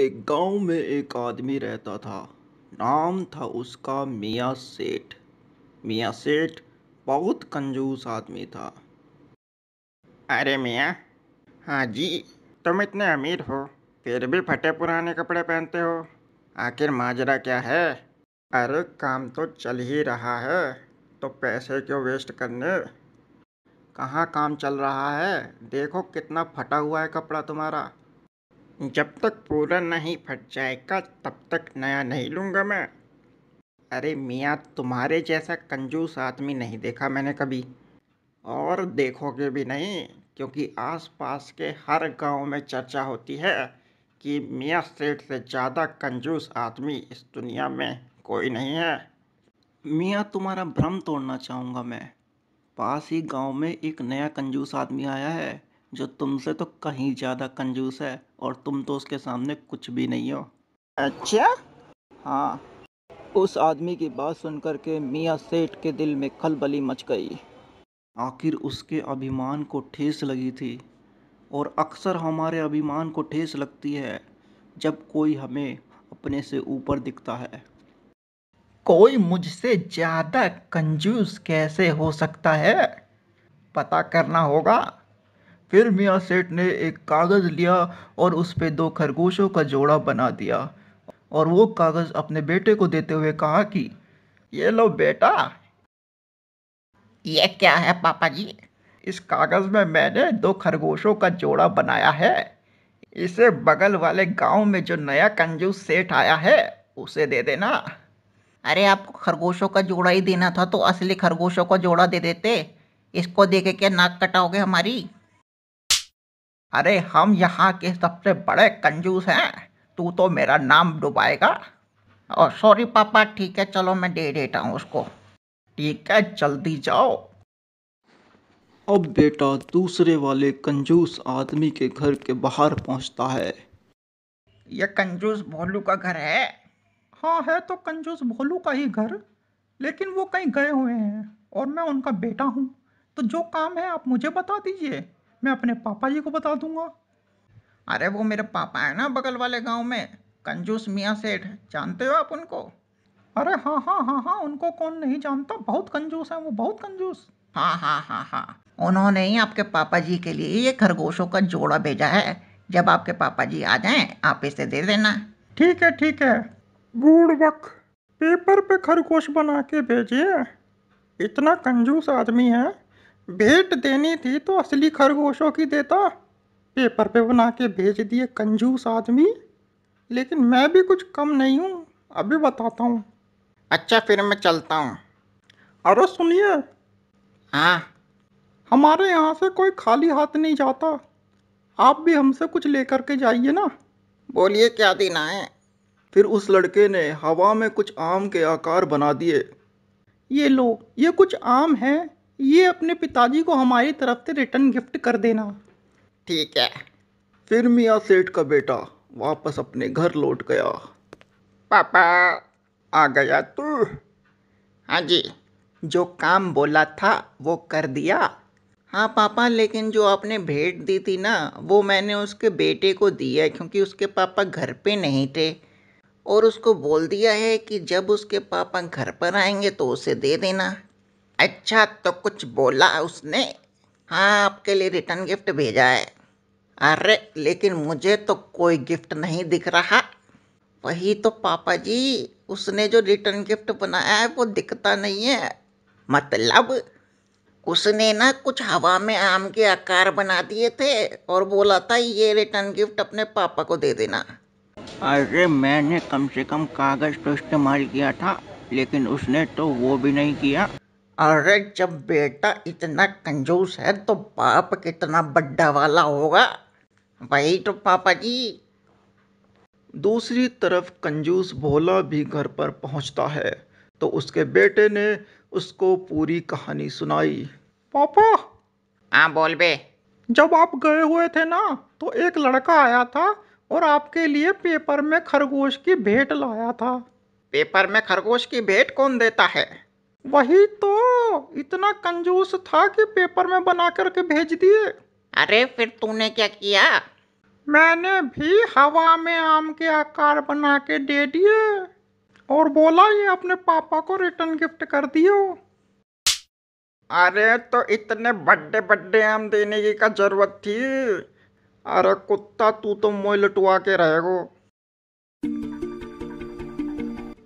एक गांव में एक आदमी रहता था नाम था उसका मियाँ सेठ मियाँ सेठ बहुत कंजूस आदमी था अरे मियाँ हाँ जी तुम इतने अमीर हो फिर भी फटे पुराने कपड़े पहनते हो आखिर माजरा क्या है अरे काम तो चल ही रहा है तो पैसे क्यों वेस्ट करने कहाँ काम चल रहा है देखो कितना फटा हुआ है कपड़ा तुम्हारा जब तक पूरा नहीं फट जाएगा तब तक नया नहीं लूँगा मैं अरे मियाँ तुम्हारे जैसा कंजूस आदमी नहीं देखा मैंने कभी और देखोगे भी नहीं क्योंकि आसपास के हर गांव में चर्चा होती है कि मियाँ सेठ से ज़्यादा कंजूस आदमी इस दुनिया में कोई नहीं है मियाँ तुम्हारा भ्रम तोड़ना चाहूँगा मैं पास ही गांव में एक नया कंजूस आदमी आया है जो तुमसे तो कहीं ज़्यादा कंजूस है और तुम तो उसके सामने कुछ भी नहीं हो अच्छा हाँ उस आदमी की बात सुनकर के मियाँ सेठ के दिल में खलबली मच गई आखिर उसके अभिमान को ठेस लगी थी और अक्सर हमारे अभिमान को ठेस लगती है जब कोई हमें अपने से ऊपर दिखता है कोई मुझसे ज़्यादा कंजूस कैसे हो सकता है पता करना होगा फिर मियाँ सेठ ने एक कागज़ लिया और उस पर दो खरगोशों का जोड़ा बना दिया और वो कागज़ अपने बेटे को देते हुए कहा कि ये लो बेटा ये क्या है पापा जी इस कागज़ में मैंने दो खरगोशों का जोड़ा बनाया है इसे बगल वाले गांव में जो नया कंजूस सेठ आया है उसे दे देना अरे आपको खरगोशों का जोड़ा ही देना था तो असली खरगोशों का जोड़ा दे देते इसको दे के क्या नाक कटाओगे हमारी अरे हम यहाँ के सबसे बड़े कंजूस हैं तू तो मेरा नाम डुबाएगा और सॉरी पापा ठीक है चलो मैं दे देता हूँ उसको ठीक है जल्दी जाओ अब बेटा दूसरे वाले कंजूस आदमी के घर के बाहर पहुंचता है यह कंजूस भोलू का घर है हाँ है तो कंजूस भोलू का ही घर लेकिन वो कहीं गए हुए हैं और मैं उनका बेटा हूँ तो जो काम है आप मुझे बता दीजिए मैं अपने पापा जी को बता दूंगा अरे वो मेरे पापा है ना बगल वाले गांव में कंजूस मियाँ सेठ जानते हो आप उनको अरे हाँ हाँ हाँ हाँ उनको कौन नहीं जानता बहुत कंजूस है वो बहुत कंजूस हाँ हाँ हाँ हाँ उन्होंने ही आपके पापा जी के लिए ये खरगोशों का जोड़ा भेजा है जब आपके पापा जी आ जाएं आप इसे दे देना ठीक है ठीक है वक पेपर पे खरगोश बना के भेजिए इतना कंजूस आदमी है भेंट देनी थी तो असली खरगोशों की देता पेपर पे बना के भेज दिए कंजूस आदमी लेकिन मैं भी कुछ कम नहीं हूँ अभी बताता हूँ अच्छा फिर मैं चलता हूँ अरे सुनिए हाँ हमारे यहाँ से कोई खाली हाथ नहीं जाता आप भी हमसे कुछ लेकर के जाइए ना बोलिए क्या देना है फिर उस लड़के ने हवा में कुछ आम के आकार बना दिए ये लो ये कुछ आम हैं ये अपने पिताजी को हमारी तरफ से रिटर्न गिफ्ट कर देना ठीक है फिर मियाँ सेठ का बेटा वापस अपने घर लौट गया पापा आ गया तू हाँ जी जो काम बोला था वो कर दिया हाँ पापा लेकिन जो आपने भेंट दी थी ना वो मैंने उसके बेटे को दी है क्योंकि उसके पापा घर पे नहीं थे और उसको बोल दिया है कि जब उसके पापा घर पर आएंगे तो उसे दे देना अच्छा तो कुछ बोला उसने हाँ आपके लिए रिटर्न गिफ्ट भेजा है अरे लेकिन मुझे तो कोई गिफ्ट नहीं दिख रहा वही तो पापा जी उसने जो रिटर्न गिफ्ट बनाया है वो दिखता नहीं है मतलब उसने ना कुछ हवा में आम के आकार बना दिए थे और बोला था ये रिटर्न गिफ्ट अपने पापा को दे देना अरे मैंने कम से कम कागज़ तो इस्तेमाल किया था लेकिन उसने तो वो भी नहीं किया अरे जब बेटा इतना कंजूस है तो बाप कितना बड्डा वाला होगा वही तो पापा जी दूसरी तरफ कंजूस भोला भी घर पर पहुंचता है तो उसके बेटे ने उसको पूरी कहानी सुनाई पापा हाँ बोल बे जब आप गए हुए थे ना तो एक लड़का आया था और आपके लिए पेपर में खरगोश की भेंट लाया था पेपर में खरगोश की भेंट कौन देता है वही तो इतना कंजूस था कि पेपर में बना करके भेज दिए अरे फिर तूने क्या किया मैंने भी हवा में आम के आकार बना के दे दिए और बोला ये अपने पापा को रिटर्न गिफ्ट कर दियो अरे तो इतने बड्डे बड्डे आम देने की का जरूरत थी अरे कुत्ता तू तो मोह लटवा के रहेगा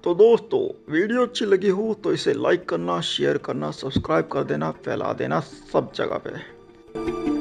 तो दोस्तों वीडियो अच्छी लगी हो तो इसे लाइक करना शेयर करना सब्सक्राइब कर देना फैला देना सब जगह पे